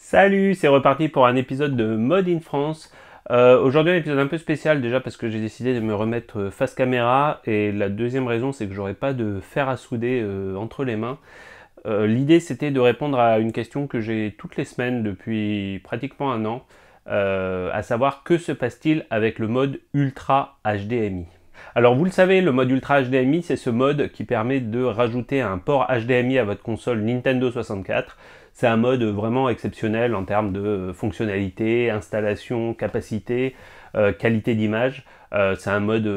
Salut, c'est reparti pour un épisode de Mode in France. Euh, aujourd'hui un épisode un peu spécial déjà parce que j'ai décidé de me remettre euh, face caméra et la deuxième raison c'est que j'aurais pas de fer à souder euh, entre les mains. L'idée c'était de répondre à une question que j'ai toutes les semaines depuis pratiquement un an, à savoir que se passe-t-il avec le mode Ultra HDMI alors vous le savez, le mode Ultra HDMI, c'est ce mode qui permet de rajouter un port HDMI à votre console Nintendo 64. C'est un mode vraiment exceptionnel en termes de euh, fonctionnalité, installation, capacité, euh, qualité d'image. Euh, c'est un mode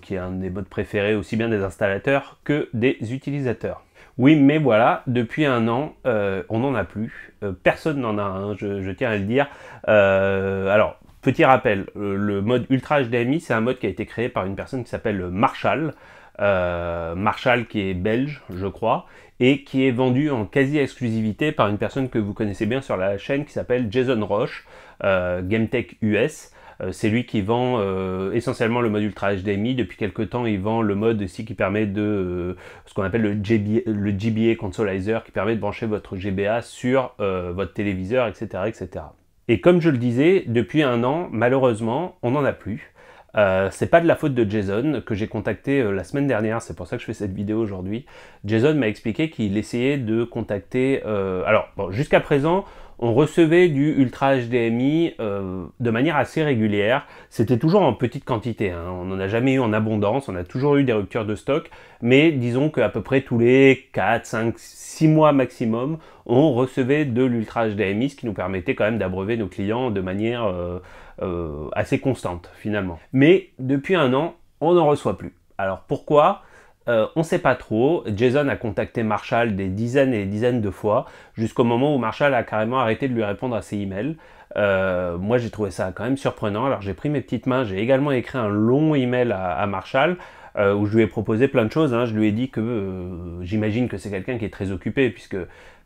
qui est un des modes préférés aussi bien des installateurs que des utilisateurs. Oui, mais voilà, depuis un an, on n'en a plus. personne n'en a je, tiens à le dire. alors, petit rappel, le mode Ultra HDMI, c'est un mode qui a été créé par une personne qui s'appelle Marshall. Marshall qui est belge, je crois, et qui est vendu en quasi-exclusivité par une personne que vous connaissez bien sur la chaîne qui s'appelle Jason Roche, euh, GameTech US. Euh, c'est lui qui vend euh, essentiellement le mode Ultra HDMI. Depuis quelques temps, il vend le mode aussi qui permet de ce qu'on appelle le GBA, le GBA Consolizer, qui permet de brancher votre GBA sur votre téléviseur, etc., etc. Et comme je le disais, depuis un an, malheureusement, on n'en a plus. Euh, c'est pas de la faute de Jason que j'ai contacté euh, la semaine dernière, c'est pour ça que je fais cette vidéo aujourd'hui. Jason m'a expliqué qu'il essayait de contacter. Euh, alors, bon, jusqu'à présent, on recevait du Ultra HDMI euh, de manière assez régulière. C'était toujours en petite quantité, hein. on n'en a jamais eu en abondance, on a toujours eu des ruptures de stock, mais disons qu'à peu près tous les 4, 5, 6 mois maximum, on recevait de l'Ultra HDMI, ce qui nous permettait quand même d'abreuver nos clients de manière euh, euh, assez constante finalement. Mais depuis un an, on n'en reçoit plus. Alors pourquoi euh, on ne sait pas trop. Jason a contacté Marshall des dizaines et des dizaines de fois, jusqu'au moment où Marshall a carrément arrêté de lui répondre à ses emails. Euh, moi, j'ai trouvé ça quand même surprenant. Alors, j'ai pris mes petites mains, j'ai également écrit un long email à, Marshall. Euh, où je lui ai proposé plein de choses. Hein. Je lui ai dit que j'imagine que c'est quelqu'un qui est très occupé, puisque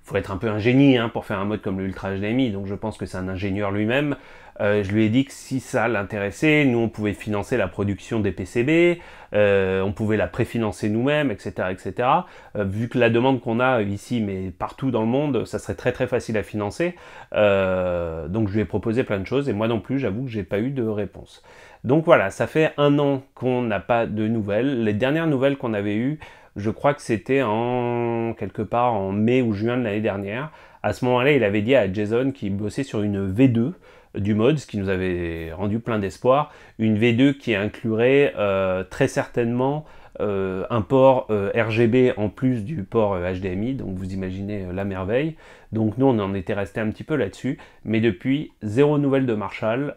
faut être un peu un génie hein, pour faire un mode comme l'Ultra Ultra HDMI, donc je pense que c'est un ingénieur lui-même. Euh, je lui ai dit que si ça l'intéressait, nous on pouvait financer la production des PCB, euh, on pouvait la préfinancer nous-mêmes, etc. etc. Euh, vu que la demande qu'on a ici, mais partout dans le monde, ça serait très très facile à financer. donc je lui ai proposé plein de choses et moi non plus, j'avoue que j'ai pas eu de réponse. Donc voilà, ça fait un an qu'on n'a pas de nouvelles. Les dernières nouvelles qu'on avait eues, je crois que c'était en quelque part en mai ou juin de l'année dernière. À ce moment-là, il avait dit à Jason qu'il bossait sur une V2 du mode, ce qui nous avait rendu plein d'espoir. Une V2 qui inclurait euh, très certainement euh, un port euh, RGB en plus du port HDMI, donc vous imaginez la merveille. Donc nous on en était resté un petit peu là-dessus, mais depuis zéro nouvelle de Marshall.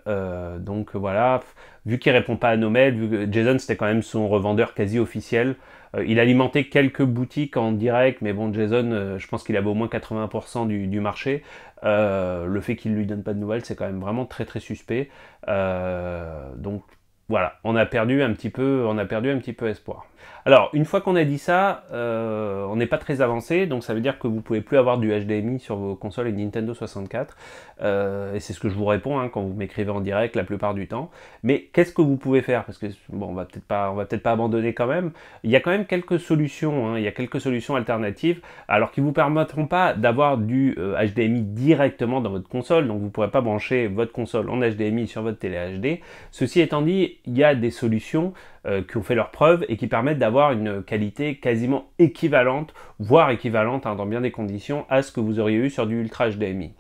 donc voilà, vu qu'il répond pas à nos mails, vu que Jason c'était quand même son revendeur quasi officiel, euh, il alimentait quelques boutiques en direct, mais bon, Jason, euh, je pense qu'il avait au moins 80% du, marché. Euh, le fait qu'il ne lui donne pas de nouvelles, c'est quand même vraiment très très suspect. donc voilà, on a perdu un petit peu, on a perdu un petit peu espoir. Alors, une fois qu'on a dit ça, euh, on n'est pas très avancé, donc ça veut dire que vous pouvez plus avoir du HDMI sur vos consoles et Nintendo 64. Euh, et c'est ce que je vous réponds hein, quand vous m'écrivez en direct la plupart du temps. Mais qu'est-ce que vous pouvez faire Parce que bon, on va peut-être pas, on va peut-être pas abandonner quand même. Il y a quand même quelques solutions. Hein. il y a quelques solutions alternatives, alors qui vous permettront pas d'avoir du HDMI euh, directement dans votre console. Donc vous ne pourrez pas brancher votre console en HDMI sur votre télé HD. Ceci étant dit, il y a des solutions euh, qui ont fait leurs preuves et qui permettent d'avoir une qualité quasiment équivalente, voire équivalente hein, dans bien des conditions, à ce que vous auriez eu sur du Ultra HDMI.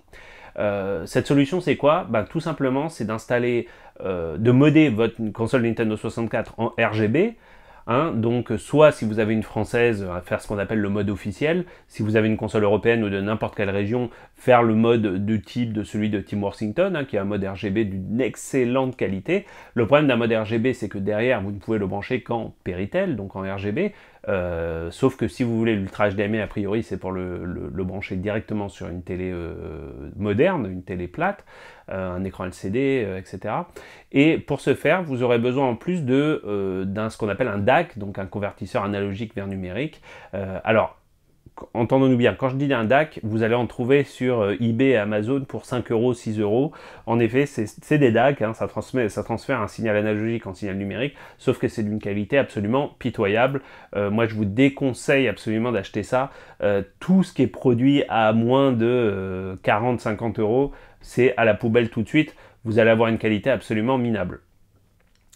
Euh, cette solution, c'est quoi ben, Tout simplement, c'est d'installer, euh, de modder votre console Nintendo 64 en RGB, Hein. donc soit si vous avez une française, faire ce qu'on appelle le mode officiel, si vous avez une console européenne ou de n'importe quelle région, faire le mode de type de celui de Tim Worthington, hein, qui est un mode RGB d'une excellente qualité. Le problème d'un mode RGB, c'est que derrière, vous ne pouvez le brancher qu'en Péritel, donc en RGB. Euh, sauf que si vous voulez l'Ultra HDMI, a priori, c'est pour le, brancher directement sur une télé euh, moderne, une télé plate, euh, un écran LCD, etc. Et pour ce faire, vous aurez besoin en plus de d'un ce qu'on appelle un DAC, donc un convertisseur analogique vers numérique. alors, entendons-nous bien, quand je dis d'un DAC, vous allez en trouver sur euh, eBay et Amazon pour 5 euros, 6 euros. En effet, c'est des DAC, hein. ça, transmet, ça transfère un signal analogique en signal numérique, sauf que c'est d'une qualité absolument pitoyable. Euh, moi, je vous déconseille absolument d'acheter ça. Euh, tout ce qui est produit à moins de 40-50 euros, c'est à la poubelle tout de suite. Vous allez avoir une qualité absolument minable.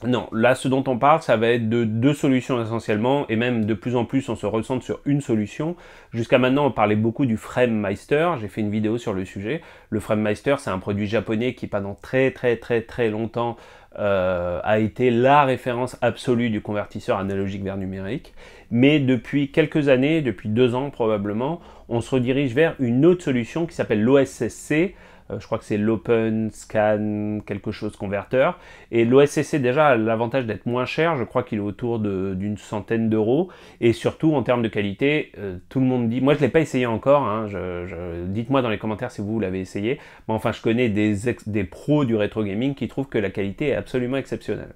Non, là ce dont on parle, ça va être de deux solutions essentiellement, et même de plus en plus on se recentre sur une solution. Jusqu'à maintenant on parlait beaucoup du Framemeister, j'ai fait une vidéo sur le sujet. Le Framemeister c'est un produit japonais qui pendant très très très très longtemps euh, a été la référence absolue du convertisseur analogique vers numérique. Mais depuis quelques années, depuis deux ans probablement, on se redirige vers une autre solution qui s'appelle l'OSSC, euh, je crois que c'est l'Open Scan quelque chose converteur. Et l'OSCC déjà a l'avantage d'être moins cher, je crois qu'il est autour d'une centaine d'euros. Et surtout en termes de qualité, euh, tout le monde dit, moi je ne l'ai pas essayé encore, hein. dites-moi dans les commentaires si vous l'avez essayé, mais enfin je connais des, des pros du rétro gaming qui trouvent que la qualité est absolument exceptionnelle.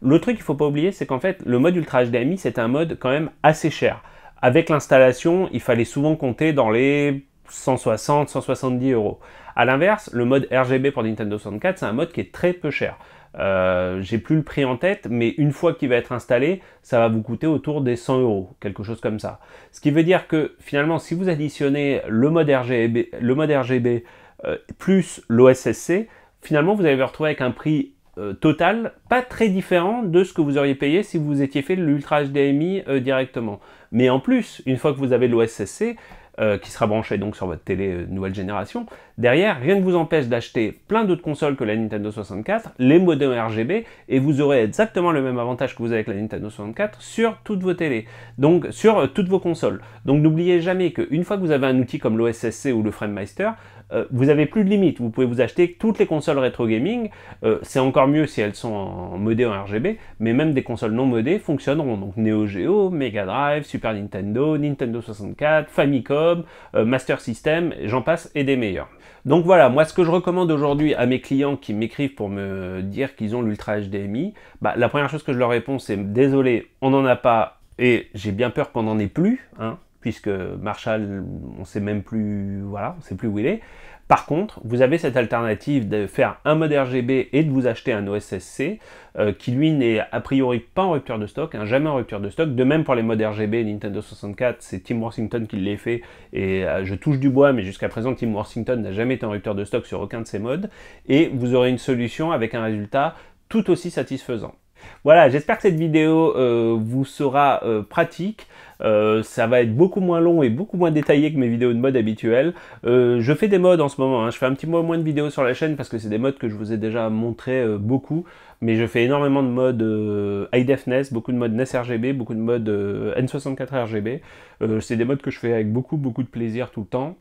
Le truc qu'il ne faut pas oublier, c'est qu'en fait, le mode Ultra HDMI, c'est un mode quand même assez cher. Avec l'installation, il fallait souvent compter dans les 160, 170 euros. A l'inverse, le mode RGB pour Nintendo 64, c'est un mode qui est très peu cher. Je euh, j'ai plus le prix en tête, mais une fois qu'il va être installé, ça va vous coûter autour des 100 euros, quelque chose comme ça. Ce qui veut dire que finalement, si vous additionnez le mode RGB, le mode RGB euh, plus l'OSSC, finalement, vous allez vous retrouver avec un prix euh, total pas très différent de ce que vous auriez payé si vous étiez fait l'Ultra HDMI directement. Mais en plus, une fois que vous avez l'OSSC, euh, qui sera branché donc sur votre télé euh, nouvelle génération. Derrière, rien ne vous empêche d'acheter plein d'autres consoles que la Nintendo 64, les modèles RGB, et vous aurez exactement le même avantage que vous avez avec la Nintendo 64 sur toutes vos télés, donc sur euh, toutes vos consoles. Donc n'oubliez jamais qu'une fois que vous avez un outil comme l'OSSC ou le FrameMeister, euh, vous n'avez plus de limite. Vous pouvez vous acheter toutes les consoles rétro gaming. Euh, c'est encore mieux si elles sont modées en RGB, mais même des consoles non modées fonctionneront. Donc Neo Geo, Mega Drive, Super Nintendo, Nintendo 64, Famicom, euh, Master System, j'en passe et des meilleurs. Donc voilà, moi ce que je recommande aujourd'hui à mes clients qui m'écrivent pour me dire qu'ils ont l'Ultra HDMI, bah, la première chose que je leur réponds c'est désolé, on n'en a pas et j'ai bien peur qu'on n'en ait plus. Hein puisque Marshall, on ne sait même plus, voilà, plus où il est. Par contre, vous avez cette alternative de faire un mode RGB et de vous acheter un OSSC euh, qui lui n'est a priori pas en rupture de stock, hein, jamais en rupture de stock. De même pour les modes RGB Nintendo 64, c'est Tim Worthington qui l'a fait et euh, je touche du bois, mais jusqu'à présent Tim Worthington n'a jamais été en rupture de stock sur aucun de ces modes. Et vous aurez une solution avec un résultat tout aussi satisfaisant. Voilà, j'espère que cette vidéo euh, vous sera euh, pratique. Euh, ça va être beaucoup moins long et beaucoup moins détaillé que mes vidéos de mode habituelles. je fais des modes en ce moment, hein. je fais un petit peu moins de vidéos sur la chaîne parce que c'est des modes que je vous ai déjà montré beaucoup, mais je fais énormément de modes high defness, beaucoup de modes NES beaucoup de modes N64 RGB. c'est des modes que je fais avec beaucoup beaucoup de plaisir tout le temps.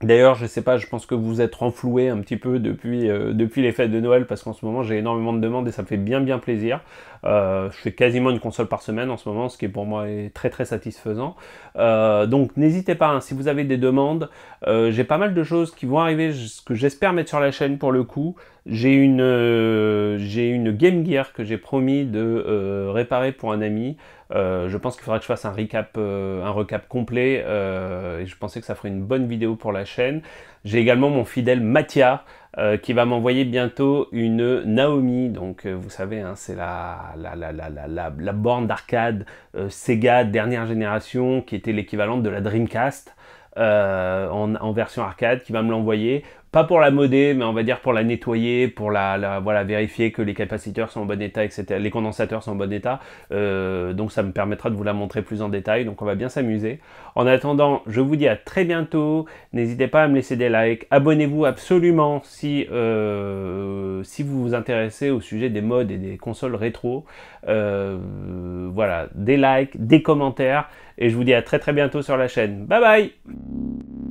D'ailleurs, je sais pas, je pense que vous êtes renfloué un petit peu depuis, euh, depuis les fêtes de Noël parce qu'en ce moment j'ai énormément de demandes et ça me fait bien bien plaisir. Euh, je fais quasiment une console par semaine en ce moment, ce qui est pour moi est très très satisfaisant. Euh, donc n'hésitez pas, hein, si vous avez des demandes, j'ai pas mal de choses qui vont arriver, ce que j'espère mettre sur la chaîne pour le coup. J'ai une, euh, une, Game Gear que j'ai promis de euh, réparer pour un ami. Euh, je pense qu'il faudra que je fasse un recap, un recap complet. et je pensais que ça ferait une bonne vidéo pour la chaîne. J'ai également mon fidèle Mathia qui va m'envoyer bientôt une Naomi. Donc vous savez, hein, c'est la, la, borne d'arcade Sega dernière génération qui était l'équivalent de la Dreamcast. en, version arcade qui va me l'envoyer pas pour la moder, mais on va dire pour la nettoyer, pour la, voilà, vérifier que les capaciteurs sont en bon état, etc. Les condensateurs sont en bon état. Euh, donc ça me permettra de vous la montrer plus en détail. Donc on va bien s'amuser. En attendant, je vous dis à très bientôt. N'hésitez pas à me laisser des likes. Abonnez-vous absolument si, euh, si vous vous intéressez au sujet des modes et des consoles rétro. Euh, voilà, des likes, des commentaires. Et je vous dis à très très bientôt sur la chaîne. Bye bye